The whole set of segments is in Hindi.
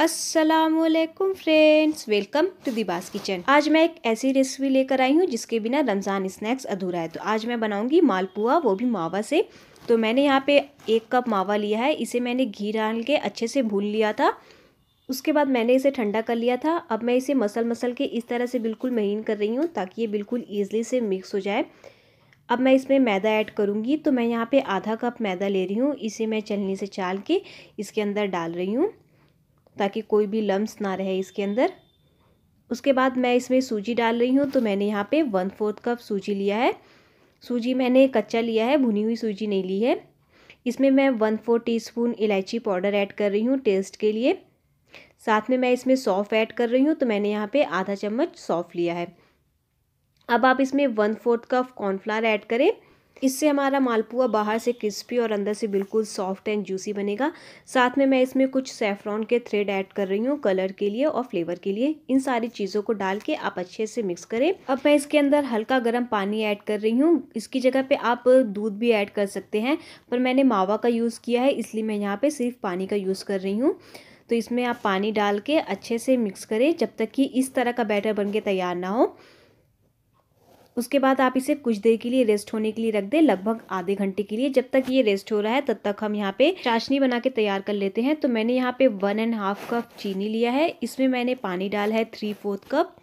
Aslam friends welcome to Diba's kitchen आज मैं एक ऐसी रेसिपी लेकर आई हूँ जिसके बिना रमज़ान स्नैक्स अधूरा है तो आज मैं बनाऊँगी मालपुआ वो भी मावा से तो मैंने यहाँ पे एक कप मावा लिया है इसे मैंने घी डाल के अच्छे से भून लिया था उसके बाद मैंने इसे ठंडा कर लिया था अब मैं इसे मसल मसल के इस तरह से बिल्कुल महीन कर रही हूँ ताकि ये बिल्कुल ईजिली से मिक्स हो जाए अब मैं इसमें मैदा ऐड करूँगी तो मैं यहाँ पर आधा कप मैदा ले रही हूँ इसे मैं चलनी से चाल के इसके अंदर डाल रही हूँ ताकि कोई भी लम्स ना रहे इसके अंदर उसके बाद मैं इसमें सूजी डाल रही हूँ तो मैंने यहाँ पे वन फोर्थ कप सूजी लिया है सूजी मैंने कच्चा लिया है भुनी हुई सूजी नहीं ली है इसमें मैं वन फोर स्पून इलायची पाउडर ऐड कर रही हूँ टेस्ट के लिए साथ में मैं इसमें सौफ़ ऐड कर रही हूँ तो मैंने यहाँ पर आधा चम्मच सौफ़ लिया है अब आप इसमें one fourth cup cornflour add करें इससे हमारा मालपुआ बाहर से क्रिस्पी और अंदर से बिल्कुल सॉफ्ट एंड जूसी बनेगा साथ में मैं इसमें कुछ सेफ्रॉन के थ्रेड ऐड कर रही हूँ कलर के लिए और फ्लेवर के लिए इन सारी चीज़ों को डाल के आप अच्छे से मिक्स करें अब मैं इसके अंदर हल्का गर्म पानी ऐड कर रही हूँ इसकी जगह पर आप दूध भी ऐड कर सकते हैं पर मैंने मावा का यूज़ किया है इसलिए मैं यहाँ पर सिर्फ पानी का यूज़ कर रही हूँ तो इसमें आप पानी डाल के अच्छे से मिक्स करें जब तक कि इस तरह का बैटर बन के तैयार ना हो उसके बाद आप इसे कुछ देर के लिए रेस्ट होने के लिए रख दें लगभग आधे घंटे के लिए जब तक ये रेस्ट हो रहा है तब तक हम यहाँ पे चाशनी बना के तैयार कर लेते हैं तो मैंने यहाँ पे वन एंड हाफ कप चीनी लिया है इसमें मैंने पानी डाला है थ्री फोर्थ कप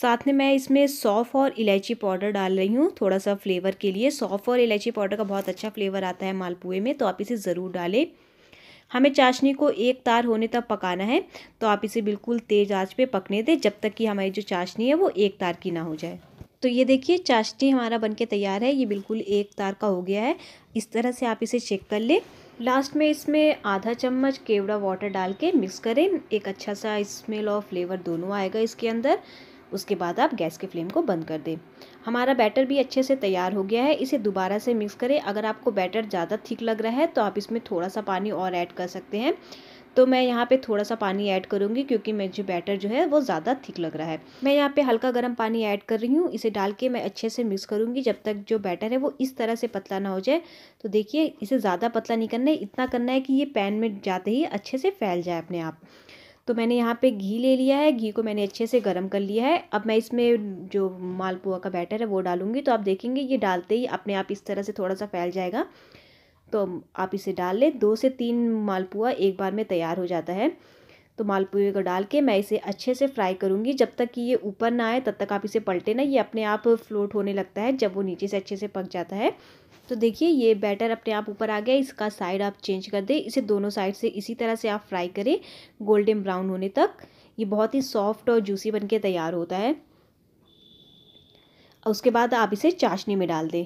साथ में मैं इसमें सौफ़ और इलायची पाउडर डाल रही हूँ थोड़ा सा फ्लेवर के लिए सौफ़ और इलायची पाउडर का बहुत अच्छा फ्लेवर आता है मालपुए में तो आप इसे ज़रूर डालें हमें चाशनी को एक तार होने तक पकाना है तो आप इसे बिल्कुल तेज़ आंच पे पकने दें जब तक कि हमारी जो चाशनी है वो एक तार की ना हो जाए तो ये देखिए चाशनी हमारा बनके तैयार है ये बिल्कुल एक तार का हो गया है इस तरह से आप इसे चेक कर लें लास्ट में इसमें आधा चम्मच केवड़ा वाटर डाल के मिक्स करें एक अच्छा सा स्मेल और फ्लेवर दोनों आएगा इसके अंदर उसके बाद आप गैस के फ्लेम को बंद कर दें हमारा बैटर भी अच्छे से तैयार हो गया है इसे दोबारा से मिक्स करें अगर आपको बैटर ज़्यादा थिक लग रहा है तो आप इसमें थोड़ा सा पानी और ऐड कर सकते हैं तो मैं यहाँ पे थोड़ा सा पानी ऐड करूँगी क्योंकि मुझे बैटर जो है वो ज़्यादा थिक लग रहा है मैं यहाँ पे हल्का गर्म पानी ऐड कर रही हूँ इसे डाल के मैं अच्छे से मिक्स करूँगी जब तक जो बैटर है वो इस तरह से पतला ना हो जाए तो देखिए इसे ज़्यादा पतला नहीं करना है इतना करना है कि ये पैन में जाते ही अच्छे से फैल जाए अपने आप तो मैंने यहाँ पे घी ले लिया है घी को मैंने अच्छे से गर्म कर लिया है अब मैं इसमें जो मालपुआ का बैटर है वो डालूँगी तो आप देखेंगे ये डालते ही अपने आप इस तरह से थोड़ा सा फैल जाएगा तो आप इसे डाल लें दो से तीन मालपुआ एक बार में तैयार हो जाता है तो मालपुए को डाल के मैं इसे अच्छे से फ्राई करूँगी जब तक कि ये ऊपर ना आए तब तक आप इसे पलटे ना ये अपने आप फ्लोट होने लगता है जब वो नीचे से अच्छे से पक जाता है तो देखिए ये बैटर अपने आप ऊपर आ गया इसका साइड आप चेंज कर दें इसे दोनों साइड से इसी तरह से आप फ्राई करें गोल्डन ब्राउन होने तक ये बहुत ही सॉफ्ट और जूसी बनके तैयार होता है उसके बाद आप इसे चाशनी में डाल दें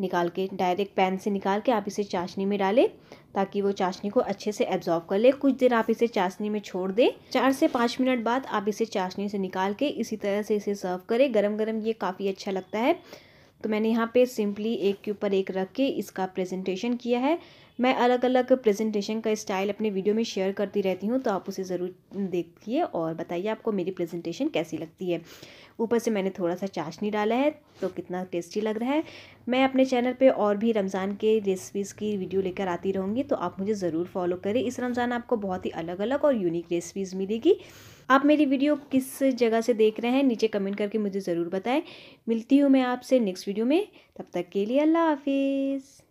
निकाल के डायरेक्ट पैन से निकाल के आप इसे चाशनी में डालें ताकि वो चाशनी को अच्छे से एब्जॉर्व कर ले कुछ देर आप इसे चाशनी में छोड़ दें चार से पाँच मिनट बाद आप इसे चाशनी से निकाल के इसी तरह से इसे सर्व करें गरम गरम ये काफ़ी अच्छा लगता है तो मैंने यहाँ पे सिंपली एक के ऊपर एक रख के इसका प्रेजेंटेशन किया है मैं अलग अलग प्रेजेंटेशन का स्टाइल अपने वीडियो में शेयर करती रहती हूँ तो आप उसे ज़रूर देखिए और बताइए आपको मेरी प्रेजेंटेशन कैसी लगती है ऊपर से मैंने थोड़ा सा चाशनी डाला है तो कितना टेस्टी लग रहा है मैं अपने चैनल पे और भी रमज़ान के रेसिपीज़ की वीडियो लेकर आती रहूँगी तो आप मुझे ज़रूर फॉलो करें इस रमज़ान आपको बहुत ही अलग अलग और यूनिक रेसिपीज़ मिलेगी आप मेरी वीडियो किस जगह से देख रहे हैं नीचे कमेंट करके मुझे ज़रूर बताएं मिलती हूँ मैं आपसे नेक्स्ट वीडियो में तब तक के लिए अल्लाह हाफिज़